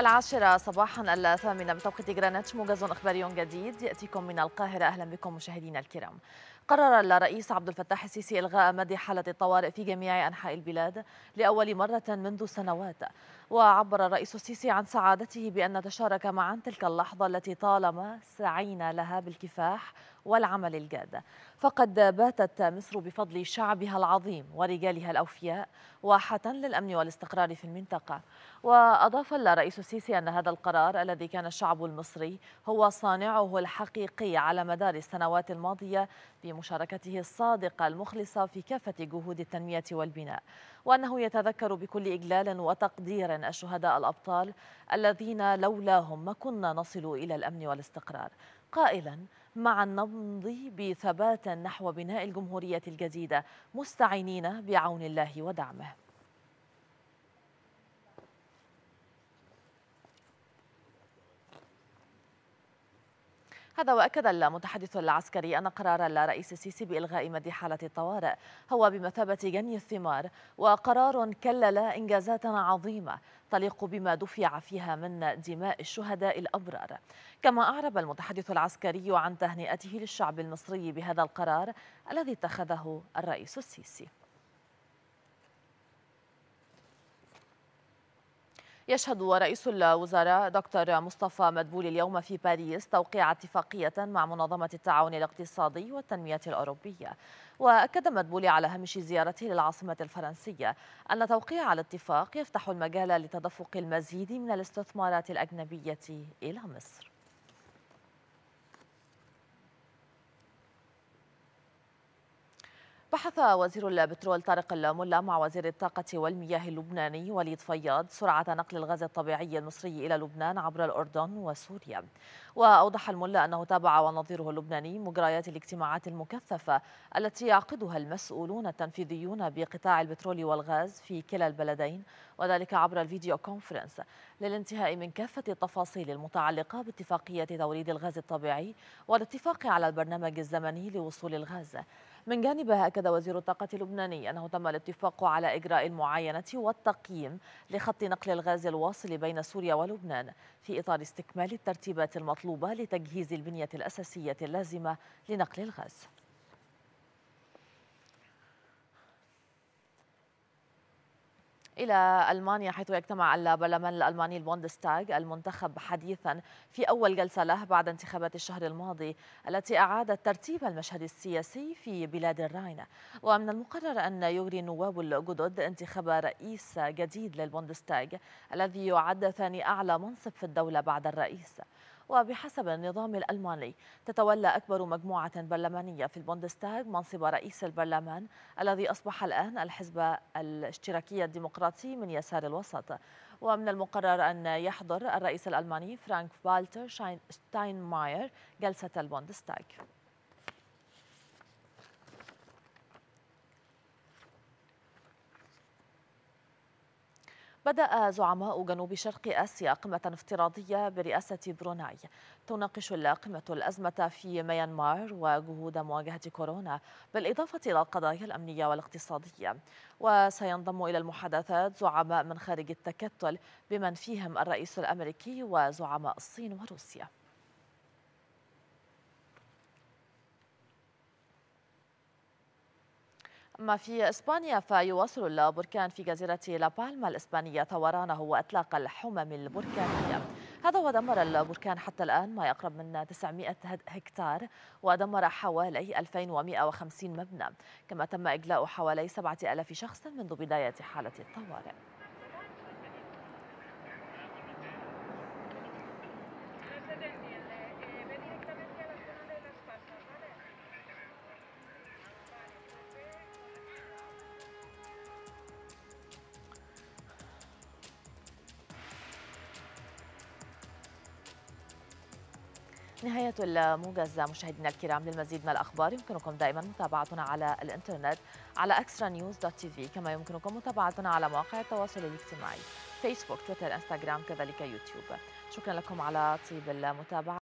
العاشرة صباحا الثامنة بتوقيت جرانتش موجز إخباري جديد يأتيكم من القاهرة أهلا بكم مشاهدينا الكرام قرر الرئيس عبد الفتاح السيسي إلغاء مد حالة الطوارئ في جميع أنحاء البلاد لأول مرة منذ سنوات وعبر الرئيس السيسي عن سعادته بأن نتشارك معا تلك اللحظة التي طالما سعينا لها بالكفاح والعمل الجاد فقد باتت مصر بفضل شعبها العظيم ورجالها الأوفياء واحة للأمن والاستقرار في المنطقة وأضاف الرئيس السيسي أن هذا القرار الذي كان الشعب المصري هو صانعه الحقيقي على مدار السنوات الماضية بمشاركته الصادقة المخلصة في كافة جهود التنمية والبناء وأنه يتذكر بكل إجلال وتقدير الشهداء الأبطال الذين لولاهم ما كنا نصل إلى الأمن والاستقرار قائلا مع النمض بثبات نحو بناء الجمهورية الجديدة مستعينين بعون الله ودعمه هذا وأكد المتحدث العسكري أن قرار الرئيس السيسي بإلغاء مد حالة الطوارئ هو بمثابة جني الثمار وقرار كلل إنجازات عظيمة تليق بما دفع فيها من دماء الشهداء الأبرار كما أعرب المتحدث العسكري عن تهنئته للشعب المصري بهذا القرار الذي اتخذه الرئيس السيسي يشهد رئيس الوزراء دكتور مصطفى مدبولي اليوم في باريس توقيع اتفاقية مع منظمة التعاون الاقتصادي والتنمية الأوروبية وأكد مدبولي على هامش زيارته للعاصمة الفرنسية أن توقيع الاتفاق يفتح المجال لتدفق المزيد من الاستثمارات الأجنبية إلى مصر بحث وزير البترول طارق الملا مع وزير الطاقة والمياه اللبناني وليد فياض سرعة نقل الغاز الطبيعي المصري إلى لبنان عبر الأردن وسوريا وأوضح الملا أنه تابع ونظيره اللبناني مجريات الاجتماعات المكثفة التي يعقدها المسؤولون التنفيذيون بقطاع البترول والغاز في كلا البلدين وذلك عبر الفيديو كونفرنس للانتهاء من كافة التفاصيل المتعلقة باتفاقية توريد الغاز الطبيعي والاتفاق على البرنامج الزمني لوصول الغاز من جانبه أكد وزير الطاقة اللبناني أنه تم الاتفاق على إجراء المعاينة والتقييم لخط نقل الغاز الواصل بين سوريا ولبنان في إطار استكمال الترتيبات المطلوبة المطلوبة لتجهيز البنية الأساسية اللازمة لنقل الغاز إلى ألمانيا حيث يجتمع البرلمان الألماني البوندستاغ المنتخب حديثا في أول جلسة له بعد انتخابات الشهر الماضي التي أعادت ترتيب المشهد السياسي في بلاد الراين ومن المقرر أن يغري النواب الجدد انتخاب رئيس جديد للبوندستاغ الذي يعد ثاني أعلى منصب في الدولة بعد الرئيس وبحسب النظام الألماني تتولى أكبر مجموعة برلمانية في البوندستاغ منصب رئيس البرلمان الذي أصبح الآن الحزب الاشتراكي الديمقراطي من يسار الوسط ومن المقرر أن يحضر الرئيس الألماني فرانك فالتر شتاينماير جلسة البوندستاغ بدأ زعماء جنوب شرق آسيا قمة افتراضية برئاسة بروناي تناقش القمة الأزمة في ميانمار وجهود مواجهة كورونا بالإضافة إلى القضايا الأمنية والاقتصادية وسينضم إلى المحادثات زعماء من خارج التكتل بمن فيهم الرئيس الأمريكي وزعماء الصين وروسيا ما في إسبانيا فيواصل البركان في جزيرة لابالما الإسبانية ثورانه وإطلاق الحمم البركانية هذا ودمر البركان حتى الآن ما يقرب من 900 هكتار ودمر حوالي 2150 مبنى كما تم إجلاء حوالي 7000 شخص منذ بداية حالة الطوارئ نهاية الموجز مشاهدينا الكرام للمزيد من الأخبار يمكنكم دائما متابعتنا على الإنترنت على أكسترا نيوز دوت تي في كما يمكنكم متابعتنا على مواقع التواصل الاجتماعي فيسبوك تويتر انستغرام كذلك يوتيوب شكرا لكم على طيب المتابعة